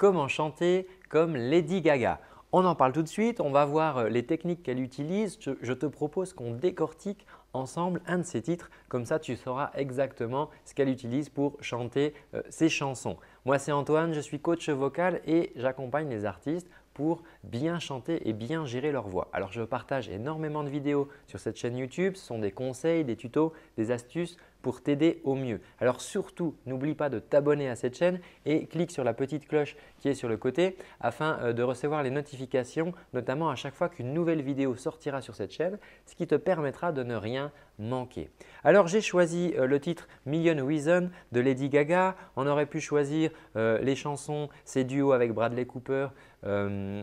comment chanter comme Lady Gaga. On en parle tout de suite, on va voir euh, les techniques qu'elle utilise. Je te propose qu'on décortique ensemble un de ses titres, comme ça tu sauras exactement ce qu'elle utilise pour chanter euh, ses chansons. Moi c'est Antoine, je suis coach vocal et j'accompagne les artistes pour bien chanter et bien gérer leur voix. Alors je partage énormément de vidéos sur cette chaîne YouTube, ce sont des conseils, des tutos, des astuces pour t'aider au mieux. Alors surtout, n'oublie pas de t'abonner à cette chaîne et clique sur la petite cloche qui est sur le côté afin euh, de recevoir les notifications, notamment à chaque fois qu'une nouvelle vidéo sortira sur cette chaîne, ce qui te permettra de ne rien manquer. Alors j'ai choisi euh, le titre Million Reason de Lady Gaga. On aurait pu choisir euh, les chansons, ses duos avec Bradley Cooper euh,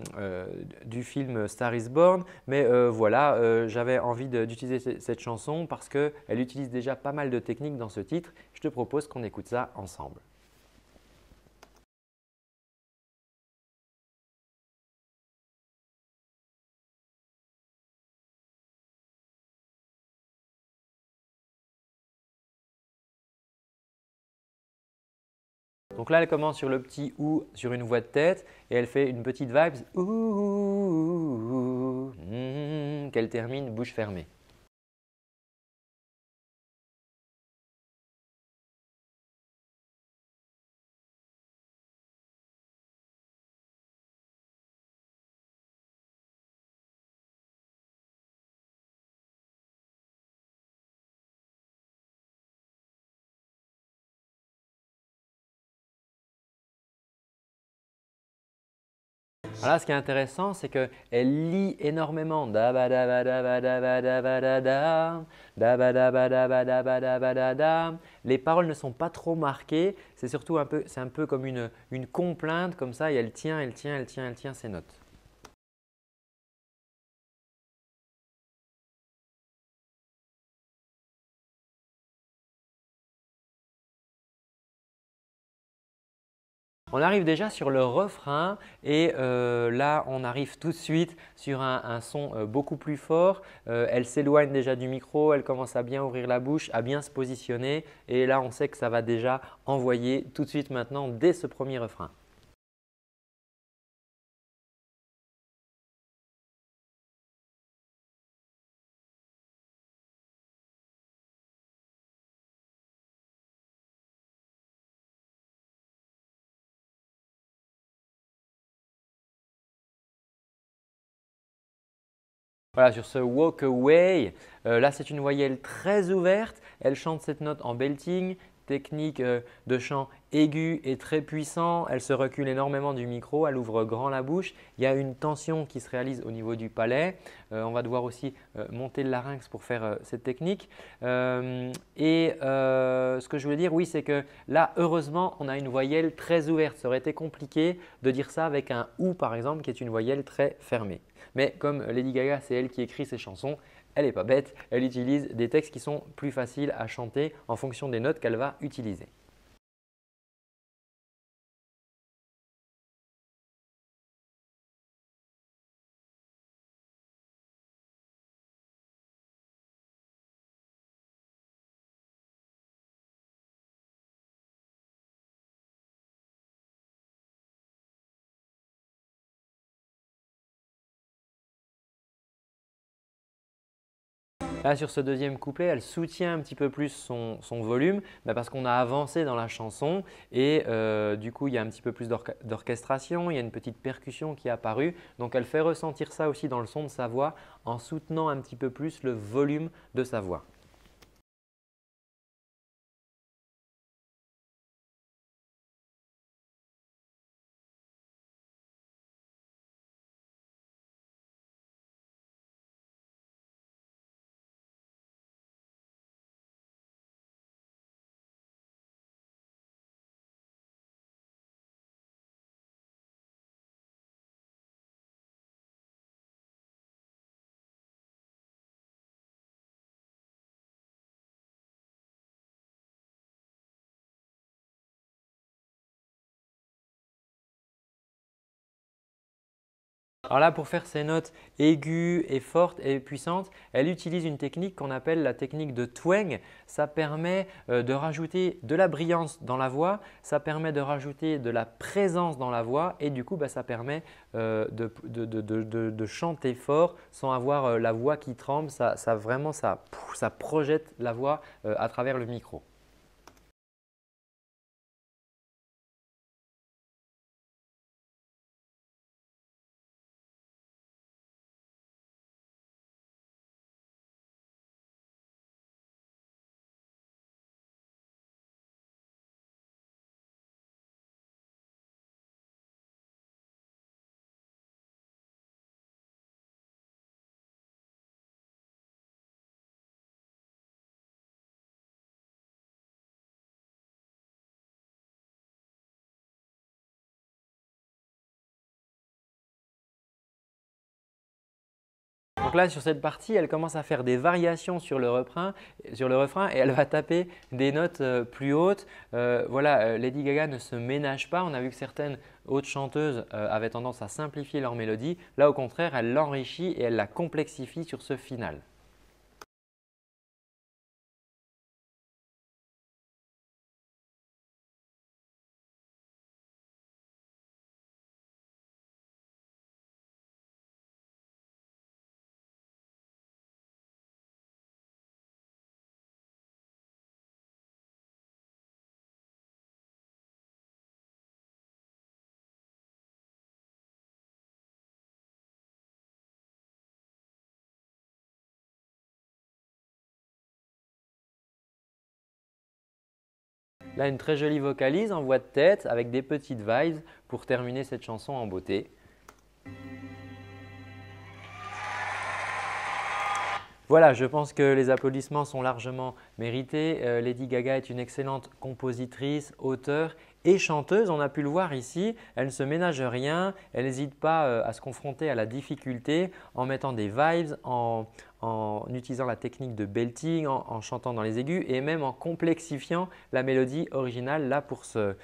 du film Star is Born. Mais voilà, j'avais envie d'utiliser cette chanson parce qu'elle utilise déjà pas mal de techniques dans ce titre. Je te propose qu'on écoute ça ensemble. Donc là, elle commence sur le petit ou sur une voix de tête et elle fait une petite vibe hmm, qu'elle termine bouche fermée. ce qui est intéressant, c'est qu'elle lit énormément. Les paroles ne sont pas trop marquées. C'est surtout un peu, un peu comme une, une complainte, comme ça, et elle tient, elle tient, elle tient, elle tient ses notes. On arrive déjà sur le refrain et euh, là on arrive tout de suite sur un, son euh, beaucoup plus fort. Euh, elle s'éloigne déjà du micro, elle commence à bien ouvrir la bouche, à bien se positionner et là on sait que ça va déjà envoyer tout de suite maintenant dès ce premier refrain. Voilà, sur ce Walk Away, euh, là c'est une voyelle très ouverte. Elle chante cette note en belting technique euh, de chant aigu et très puissant. Elle se recule énormément du micro, elle ouvre grand la bouche. Il y a une tension qui se réalise au niveau du palais. Euh, on va devoir aussi euh, monter le larynx pour faire cette technique. et ce que je voulais dire, oui, c'est que là, heureusement, on a une voyelle très ouverte. Ça aurait été compliqué de dire ça avec un « ou » par exemple, qui est une voyelle très fermée. Mais comme Lady Gaga, c'est elle qui écrit ses chansons, elle n'est pas bête, elle utilise des textes qui sont plus faciles à chanter en fonction des notes qu'elle va utiliser. Là, sur ce deuxième couplet, elle soutient un petit peu plus son, volume bah, parce qu'on a avancé dans la chanson et euh, du coup, il y a un petit peu plus d'orchestration, il y a une petite percussion qui est apparue. Donc, elle fait ressentir ça aussi dans le son de sa voix en soutenant un petit peu plus le volume de sa voix. Alors là, pour faire ces notes aiguës et fortes et puissantes, elle utilise une technique qu'on appelle la technique de twang. Ça permet euh, de rajouter de la brillance dans la voix, ça permet de rajouter de la présence dans la voix et du coup, bah, ça permet euh, de, chanter fort sans avoir euh, la voix qui tremble. vraiment, ça projette la voix à travers le micro. là, sur cette partie, elle commence à faire des variations sur le refrain, sur le refrain et elle va taper des notes euh, plus hautes. Euh, voilà, euh, Lady Gaga ne se ménage pas. On a vu que certaines autres chanteuses avaient tendance à simplifier leur mélodie. Là, au contraire, elle l'enrichit et elle la complexifie sur ce final. Là, une très jolie vocalise en voix de tête avec des petites vibes pour terminer cette chanson en beauté. Voilà, je pense que les applaudissements sont largement mérités. Euh, Lady Gaga est une excellente compositrice, auteure et chanteuse, on a pu le voir ici, elle ne se ménage rien, elle n'hésite pas euh, à se confronter à la difficulté en mettant des vibes, en, utilisant la technique de belting, en, chantant dans les aigus et même en complexifiant la mélodie originale là pour ce,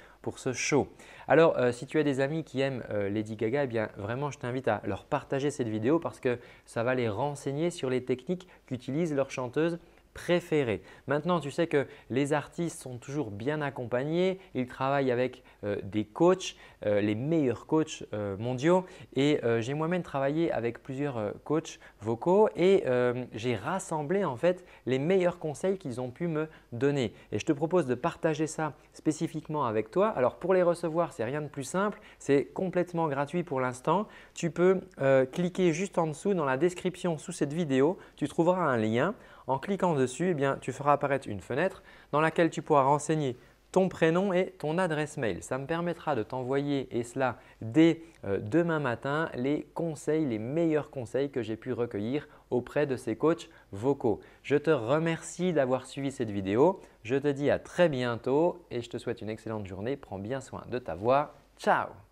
show. Alors, euh, si tu as des amis qui aiment euh, Lady Gaga, eh vraiment, je t'invite à leur partager cette vidéo parce que ça va les renseigner sur les techniques qu'utilise leur chanteuse préféré. Maintenant, tu sais que les artistes sont toujours bien accompagnés, ils travaillent avec euh, des coachs, euh, les meilleurs coachs euh, mondiaux et j'ai moi-même travaillé avec plusieurs coachs vocaux et j'ai rassemblé en fait les meilleurs conseils qu'ils ont pu me donner et je te propose de partager ça spécifiquement avec toi. Alors pour les recevoir, c'est rien de plus simple, c'est complètement gratuit pour l'instant. Tu peux cliquer juste en dessous dans la description sous cette vidéo, tu trouveras un lien en cliquant dessus, eh tu feras apparaître une fenêtre dans laquelle tu pourras renseigner ton prénom et ton adresse mail. Ça me permettra de t'envoyer, et cela dès euh, demain matin, les conseils, les meilleurs conseils que j'ai pu recueillir auprès de ces coachs vocaux. Je te remercie d'avoir suivi cette vidéo. Je te dis à très bientôt et je te souhaite une excellente journée. Prends bien soin de ta voix. Ciao